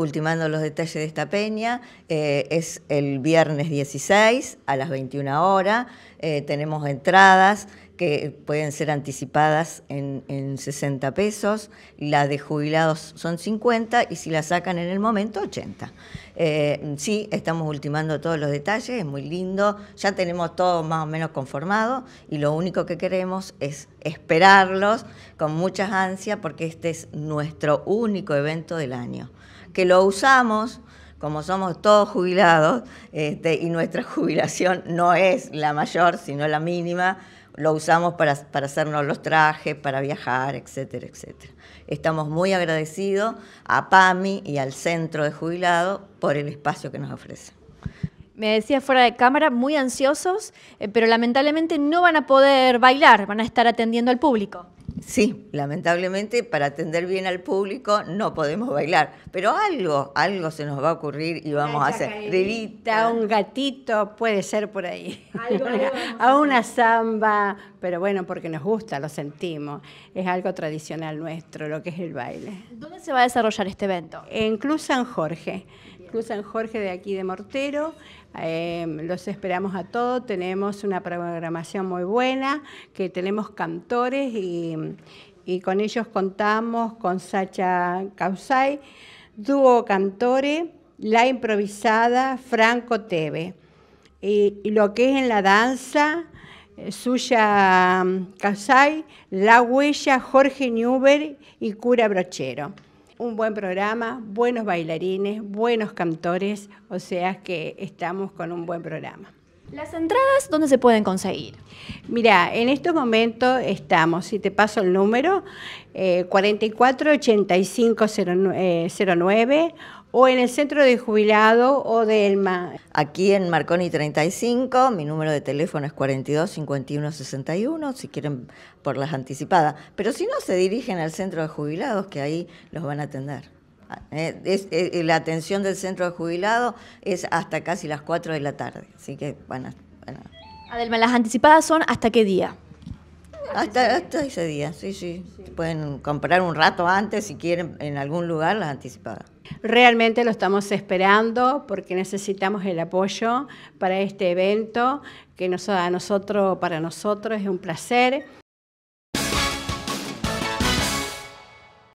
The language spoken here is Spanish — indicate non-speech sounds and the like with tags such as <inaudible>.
ultimando los detalles de esta peña. Eh, es el viernes 16 a las 21 horas. Eh, tenemos entradas que pueden ser anticipadas en, 60 pesos, las de jubilados son 50 y si la sacan en el momento 80. Eh, sí, estamos ultimando todos los detalles, es muy lindo, ya tenemos todo más o menos conformado y lo único que queremos es esperarlos con muchas ansias porque este es nuestro único evento del año que lo usamos, como somos todos jubilados, este, y nuestra <laughs> jubilación no es la mayor, sino la mínima, lo usamos para, hacernos los trajes, para viajar, etcétera, etcétera. Estamos muy agradecidos a PAMI y al Centro de Jubilados por el espacio que nos ofrece. me decía fuera de cámara, muy ansiosos, eh, pero lamentablemente no van a poder bailar, van a estar atendiendo al público. Sí, lamentablemente para atender bien al público no podemos bailar, pero algo, algo se nos va a ocurrir y vamos a hacer. a un gatito, puede ser por ahí. <laughs> a una samba, pero bueno, porque nos gusta, lo sentimos. Es algo tradicional nuestro, lo que es el baile. ¿Dónde se va a desarrollar este evento? En Club San Jorge. Incluso en Jorge de aquí de Mortero. Em, los esperamos a todos. Tenemos una programación muy buena, que tenemos cantores y, con ellos contamos con Sacha Causay, Dúo Cantore, La Improvisada, Franco Teve. Y, lo que es en la danza, eh, Suya mm, Causay, La Huella, Jorge Newber y Cura Brochero un buen programa, buenos bailarines, buenos cantores, o sea que estamos con un buen programa. ¿Las entradas dónde se pueden conseguir? Mira, en estos momentos estamos, si te paso el número, 44 85 09 o en el centro de jubilado o de ELMA. Aquí en Marconi 35, mi número de teléfono es 42 51 61, si quieren por las anticipadas. Pero si no, se dirigen al centro de jubilados, que ahí los van a atender. Ah, eh, es, eh, eh, la atención del centro de jubilados es hasta casi las 4 de la tarde, así que bueno, Adelma, ¿las anticipadas son hasta qué día? Hasta, ese día, sí, sí, Pueden comprar un rato antes si quieren en algún lugar las anticipadas. Realmente lo estamos esperando porque necesitamos el apoyo para este evento que a nosotros, para nosotros es un placer.